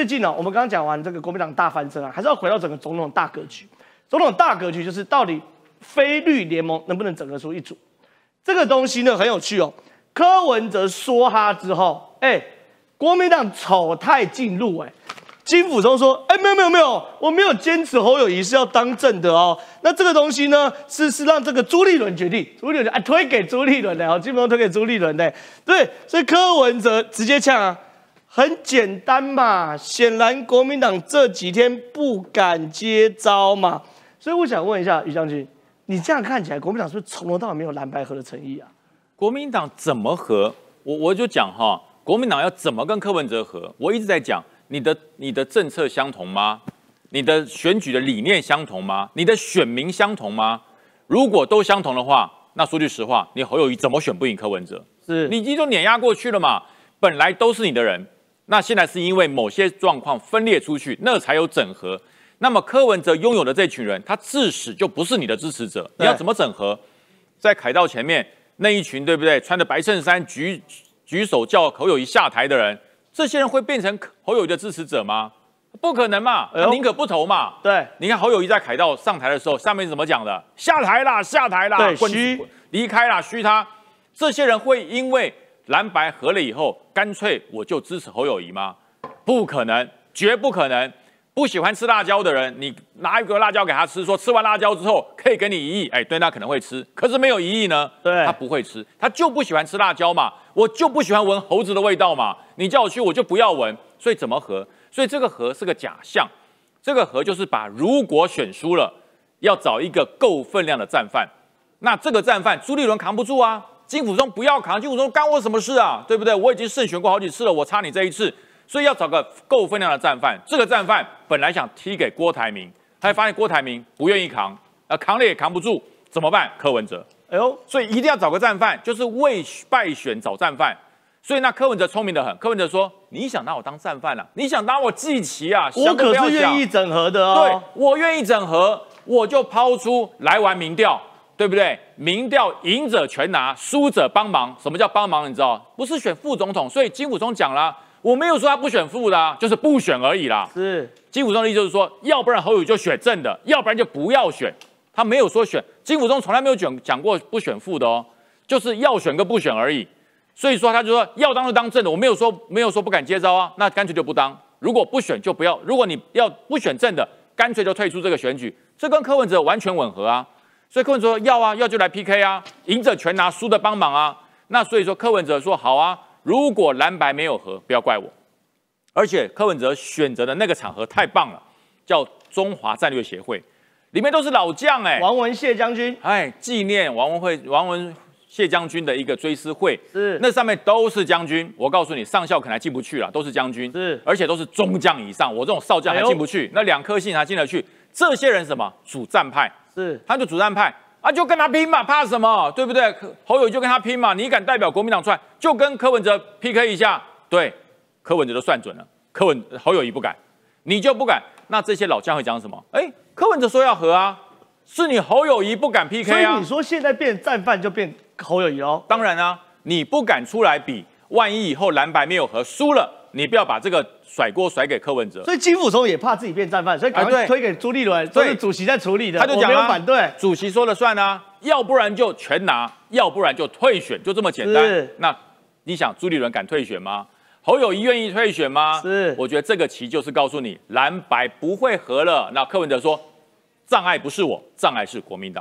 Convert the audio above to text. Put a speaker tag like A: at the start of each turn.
A: 最近啊，我们刚刚讲完这个国民党大翻身啊，还是要回到整个总统大格局。总统大格局就是到底非绿联盟能不能整合出一组？这个东西呢很有趣哦。柯文哲说他之后，哎，国民党丑态进入哎，金辅中说，哎，没有没有没有，我没有坚持侯友谊是要当政的哦。那这个东西呢，是是让这个朱立伦决定。朱立伦啊，推给朱立伦的哦，基本上推给朱立伦的。对，所以柯文哲直接呛啊。很简单嘛，显然国民党这几天不敢接招嘛，所以我想问一下于将军，你这样看起来国民党是不是从头到尾没有蓝白合的诚意啊？国民党怎
B: 么合？我我就讲哈，国民党要怎么跟柯文哲合？我一直在讲，你的你的政策相同吗？你的选举的理念相同吗？你的选民相同吗？如果都相同的话，那说句实话，你侯友谊怎么选不赢柯文哲？是你经路碾压过去了嘛？本来都是你的人。那现在是因为某些状况分裂出去，那才有整合。那么柯文哲拥有的这群人，他自始就不是你的支持者，你要怎么整合？在凯道前面那一群，对不对？穿着白衬衫举举手叫侯友谊下台的人，这些人会变成侯友谊的支持者吗？不可能嘛，他宁可不投嘛。对，你看侯友谊在凯道上台的时候，下面怎么讲的？下台啦，下台啦，滚，离开啦，嘘他。这些人会因为。蓝白合了以后，干脆我就支持侯友谊吗？不可能，绝不可能。不喜欢吃辣椒的人，你拿一个辣椒给他吃，说吃完辣椒之后可以给你一亿，哎，对，那可能会吃。可是没有一亿呢，对他不会吃，他就不喜欢吃辣椒嘛，我就不喜欢闻猴子的味道嘛，你叫我去我就不要闻。所以怎么合？所以这个合是个假象，这个合就是把如果选输了要找一个够分量的战犯，那这个战犯朱立伦扛不住啊。金辅中不要扛，金辅中干我什么事啊？对不对？我已经胜选过好几次了，我差你这一次，所以要找个够分量的战犯。这个战犯本来想踢给郭台铭，他发现郭台铭不愿意扛，呃，扛了也扛不住，怎么办？柯文哲，哎呦，所以一定要找个战犯，就是为败选找战犯。所以那柯文哲聪明的很，柯文哲说：“你想拿我当战犯了？你想拿我祭旗啊？我可是愿意
A: 整合的哦，
B: 对，我愿意整合，我就抛出来玩民调。”对不对？民调赢者全拿，输者帮忙。什么叫帮忙？你知道？不是选副总统，所以金武松讲了，我没有说他不选副的，就是不选而已啦。是金武忠的意思就是说，要不然侯宇就选正的，要不然就不要选。他没有说选，金武忠从来没有讲讲过不选副的哦，就是要选跟不选而已。所以说他就说要当就当正的，我没有说没有说不敢接招啊，那干脆就不当。如果不选就不要，如果你要不选正的，干脆就退出这个选举，这跟柯文哲完全吻合啊。所以柯文哲说要啊，要就来 PK 啊，赢者全拿，输的帮忙啊。那所以说柯文哲说好啊，如果蓝白没有和，不要怪我。而且柯文哲选择的那个场合太棒了，叫中华战略协会，里面都是老将哎，王文谢将军，哎，纪念王文慧，王文。谢将军的一个追思会，是那上面都是将军。我告诉你，上校可能进不去了，都是将军，是而且都是中将以上。我这种少将还进不去，那两颗星还进得去。这些人什么主战派？是他就主战派啊，就跟他拼嘛，怕什么？对不对？侯友就跟他拼嘛，你敢代表国民党出来，就跟柯文哲 P K 一下。对，柯文哲都算准了，柯文侯友谊不敢，你就不敢。那这些老将会讲什么？哎，柯文哲说要和啊，是你侯友谊不敢 P K。所以你说现在变战犯就变。侯友谊哦，当然啦，你不敢出来比，万一以后蓝白没有和输了，你不要把这个甩锅甩给柯文哲。所以
A: 金溥聪也怕自己变战犯，所以赶快推给朱立伦，这是主席在处理的。他就讲了，反对，
B: 主席说了算啊，要不然就全拿，要不然就退选，就这么简单。那你想朱立伦敢退选吗？侯友谊愿意退选吗？是，我觉得这个棋就是告诉你蓝白不会和了。那柯文哲说，障碍不是我，障碍是国民党。